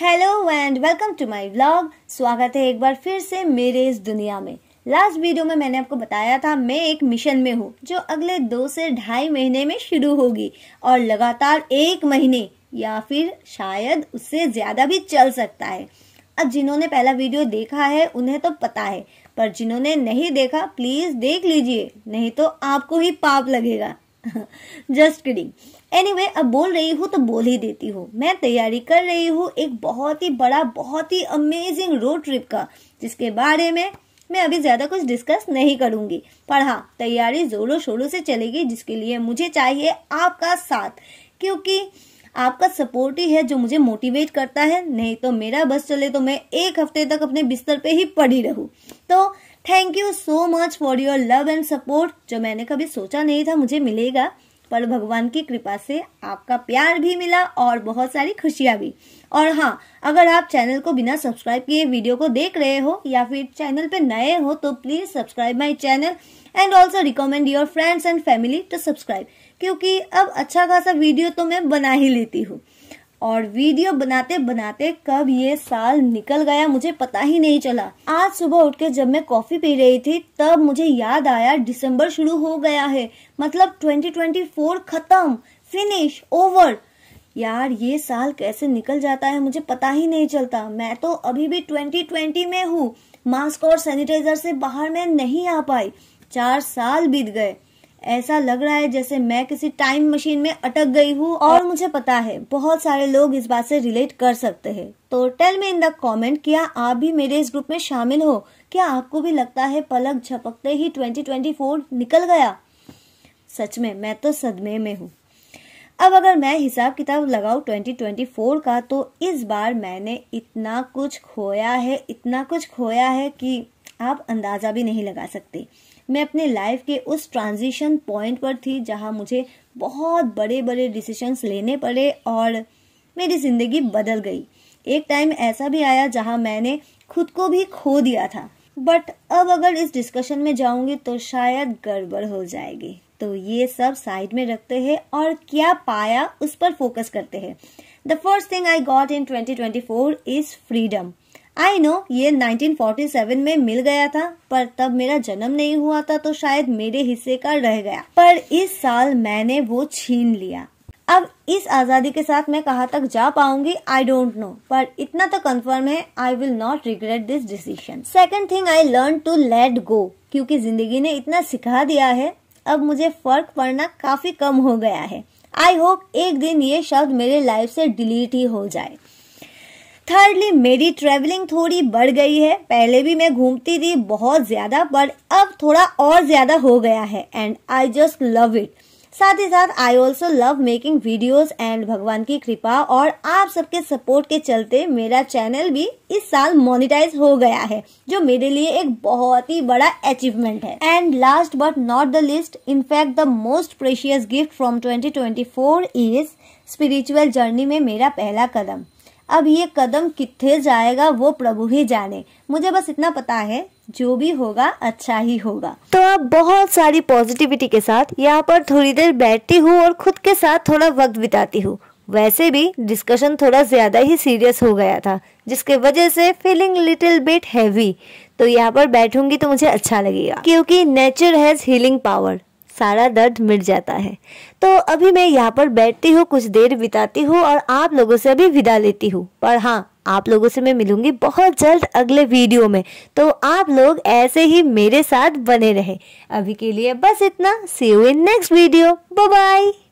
hello and welcome to my vlog स्वागत है एक बार फिर से मेरे इस दुनिया में लास्ट वीडियो में मैंने आपको बताया था मैं एक मिशन में हूँ जो अगले दो से ढाई महीने में शुरू होगी और लगातार एक महीने या फिर शायद उससे ज़्यादा भी चल सकता है अब जिन्होंने पहला वीडियो देखा है उन्हें तो पता है पर जिन्होंने नहीं देखा प्लीज़ देख लीजिए नहीं तो आपको ही पाप लगेगा जस्ट किडिंग एनीवे अब बोल रही हूँ तो बोल ही देती हूँ मैं तैयारी कर रही हूँ एक बहुत ही बड़ा बहुत ही अमेजिंग रोड ट्रिप का जिसके बारे में मैं अभी ज्यादा कुछ डिस्कस नहीं करूंगी पर हाँ तैयारी जोरों शोरों से चलेगी जिसके लिए मुझे चाहिए आपका साथ क्योंकि आपका सपोर्ट ही है जो मुझे मोटिवेट करता है नहीं तो मेरा बस चले तो मैं एक हफ्ते तक अपने बिस्तर पे ही पड़ी रहूं तो thank you so much for your love and support जो मैंने कभी सोचा नहीं था मुझे मिलेगा पर भगवान की कृपा से आपका प्यार भी मिला और बहुत सारी खुशियाँ भी और हाँ अगर आप चैनल को बिना सब्सक्राइब किए वीडियो को देख रहे हो या फिर चैनल पे नए हो तो please subscribe my channel and also recommend your friends and family to subscribe क्योंकि अब अच्छा खासा वीडियो तो मैं बना ही लेती हूँ और वीडियो बनाते बनाते कब ये साल निकल गया मुझे पता ही नहीं चला आज सुबह उठ के जब मैं कॉफी पी रही थी तब मुझे याद आया दिसंबर शुरू हो गया है मतलब 2024 खत्म फिनिश ओवर यार ये साल कैसे निकल जाता है मुझे पता ही नहीं चलता मैं तो अभी भी 2020 में हूँ मास्क और सैनिटाइजर से बाहर में नहीं आ पाई चार साल बीत गए ऐसा लग रहा है जैसे मैं किसी टाइम मशीन में अटक गई हूँ और मुझे पता है बहुत सारे लोग इस बात से रिलेट कर सकते हैं तो tell me in the comment क्या आप भी मेरे इस ग्रुप में शामिल हो क्या आपको भी लगता है पलक झपकते ही 2024 निकल गया सच में मैं तो सदमे में हूँ अब अगर मैं हिसाब किताब लगाऊ 2024 का तो इस बार मैंने इतना कुछ खोया है इतना कुछ खोया है कि आप अंदाजा भी नहीं लगा सकते मैं अपने लाइफ के उस ट्रांजिशन पॉइंट पर थी जहां मुझे बहुत बड़े बड़े डिसीशंस लेने पड़े और मेरी ज़िंदगी बदल गई एक टाइम ऐसा भी आया जहां मैंने खुद को भी खो दिया था बट अब अगर इस डिस्कशन में जाऊंगी तो शायद गड़बड़ हो जाएगी तो ये सब साइड में रखते हैं और क्या पाया उस पर फोकस करते हैं the first thing I got in 2024 is freedom I know ये 1947 में मिल गया था पर तब मेरा जन्म नहीं हुआ था तो शायद मेरे हिस्से का रह गया पर इस साल मैंने वो छीन लिया अब इस आजादी के साथ मैं कहाँ तक जा पाऊंगी आई डोंट नो पर इतना तो कंफर्म है I will not regret this decision second thing I learn to let go क्योंकि जिंदगी ने इतना सिखा दिया है अब मुझे फर्क पड़ना काफी कम हो गया है आई होप एक दिन ये शब्द मेरे लाइफ से डिलीट ही हो जाए थर्डली मेरी ट्रेवलिंग थोड़ी बढ़ गई है पहले भी मैं घूमती थी बहुत ज्यादा पर अब थोड़ा और ज्यादा हो गया है and I just love it साथ ही साथ I also love making videos and भगवान की कृपा और आप सबके सपोर्ट के चलते मेरा चैनल भी इस साल मोनिटाइज हो गया है जो मेरे लिए एक बहुत ही बड़ा अचीवमेंट है and last but not the least in fact the most precious gift from 2024 is spiritual journey में मेरा पहला कदम अब ये कदम कितने जाएगा वो प्रभु ही जाने मुझे बस इतना पता है जो भी होगा अच्छा ही होगा तो आप बहुत सारी पॉजिटिविटी के साथ यहाँ पर थोड़ी देर बैठती हूँ और खुद के साथ थोड़ा वक्त बिताती हूँ वैसे भी डिस्कशन थोड़ा ज़्यादा ही सीरियस हो गया था जिसके वजह से फीलिंग लिटिल बिट हैवी तो यहाँ पर बैठूंगी तो मुझे अच्छा लगेगा क्योंकि नेचर हैज़ हीलिंग पावर सारा दर्द मिट जाता है तो अभी मैं यहाँ पर बैठती हूँ कुछ देर बिताती हूँ और आप लोगों से अभी विदा लेती हूँ पर हाँ आप लोगों से मैं मिलूंगी बहुत जल्द अगले वीडियो में तो आप लोग ऐसे ही मेरे साथ बने रहे अभी के लिए बस इतना see you in next video bye